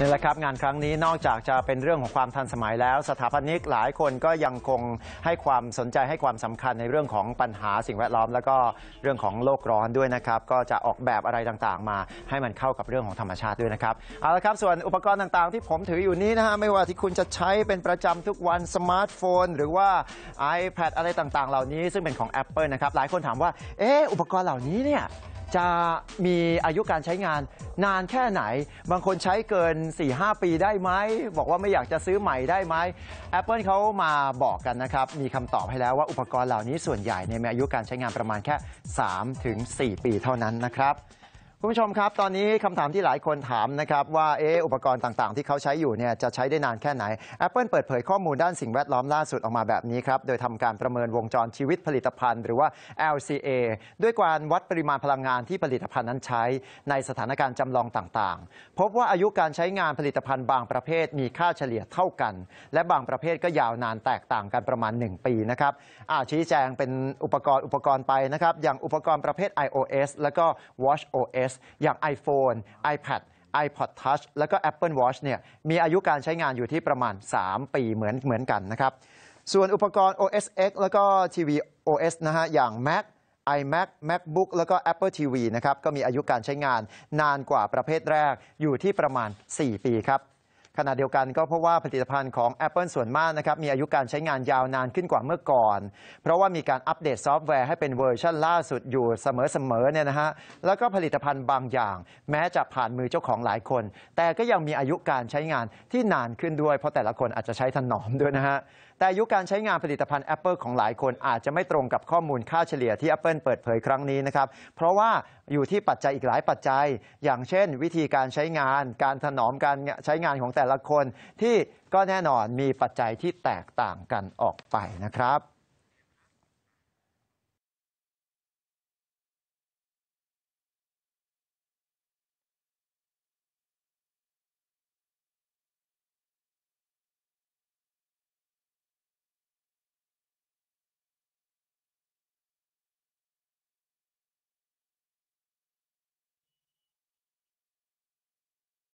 นี่แหละครับงานครั้งนี้นอกจากจะเป็นเรื่องของความทันสมัยแล้ว สถาปนิกหลายคนก็ยังคงให้ความสนใจให้ความสำคัญในเรื่องของปัญหาสิ่งแวดล้อมแล้วก็ เรื่องของโลกร้อนด้วยนะครับ ก็จะออกแบบอะไรต่างๆมาให้มันเข้ากับเรื่องของธรรมชาติด้วยนะครับเอาละครับส่วนอุปกรณ์ต่าง ๆ ที่ผมถืออยู่นี้นะฮะไม่ว่าที่คุณจะใช้เป็นประจำทุกวันสมาร์ทโฟน หรือว่า iPad อะไรต่างๆ เหล่านี้ ซึ่งเป็นของ Apple นะครับหลายคนถามว่าเอออุปกรณ์เหล่านี้เนี่ยจะมีอายุการใช้งานนานแค่ไหนบางคนใช้เกิน 4-5 ปีได้ไหม บอกว่าไม่อยากจะซื้อใหม่ได้ไหม Apple เขามาบอกกันนะครับมีคำตอบให้แล้วว่าอุปกรณ์เหล่านี้ส่วนใหญ่มีอายุการใช้งานประมาณแค่ 3-4 ปีเท่านั้นนะครับคุณผู้ชมครับ ตอนนี้คำถามที่หลายคนถามนะครับ ว่าอุปกรณ์ต่างๆ ที่เขาใช้อยู่เนี่ยจะใช้ได้นานแค่ไหน Apple เปิดเผยข้อมูลด้านสิ่งแวดล้อมล่าสุดออกมาแบบนี้ครับ โดยทำการประเมินวงจรชีวิตผลิตภัณฑ์ หรือว่า LCA ด้วยการวัดปริมาณพลังงานที่ผลิตภัณฑ์นั้นใช้ในสถานการณ์จำลองต่างๆ พบว่าอายุการใช้งานผลิตภัณฑ์บางประเภทมีค่าเฉลี่ยเท่ากัน และบางประเภทก็ยาวนานแตกต่างกันประมาณ 1 ปีนะครับชี้แจงเป็นอุปกรณ์อุปกรณ์ไปนะครับอย่างอุปกรณ์ประเภท iOS แล้วก็ watchOS สอย่างไอโฟนไอแพทไอพอดทัชแล้วก็ Apple Watch เนี่ยมีอายุการใช้งานอยู่ที่ประมาณ 3 ปีเหมือนเหมือนกันนะครับส่วนอุปกรณ์ OS X แล้วก็ทีวี OS นะฮะอย่าง Mac iMac MacBook แล้วก็ Apple TV นะครับก็มีอายุการใช้งานนานกว่าประเภทแรกอยู่ที่ประมาณ 4 ปีครับขณะเดียวกันก็เพราะว่าผลิตภัณฑ์ของ Apple ส่วนมากนะครับมีอายุการใช้งานยาวนานขึ้นกว่าเมื่อก่อน เพราะว่ามีการอัปเดตซอฟต์แวร์ให้เป็นเวอร์ชันล่าสุดอยู่เสมอๆเนี่ยนะฮะแล้วก็ผลิตภัณฑ์บางอย่างแม้จะผ่านมือเจ้าของหลายคน แต่ก็ยังมีอายุการใช้งานที่นานขึ้นด้วย เพราะแต่ละคนอาจจะใช้ถนอมด้วยนะฮะแต่อายุการใช้งานผลิตภัณฑ์ Apple ของหลายคน อาจจะไม่ตรงกับข้อมูลค่าเฉลี่ยที่ Apple เปิดเผยครั้งนี้นะครับเพราะว่าอยู่ที่ปัจจัยอีกหลายปัจจัย อย่างเช่น วิธีการใช้งานการถนอมการใช้งานของแต่ละคนที่ก็แน่นอนมีปัจจัยที่แตกต่างกันออกไปนะครับ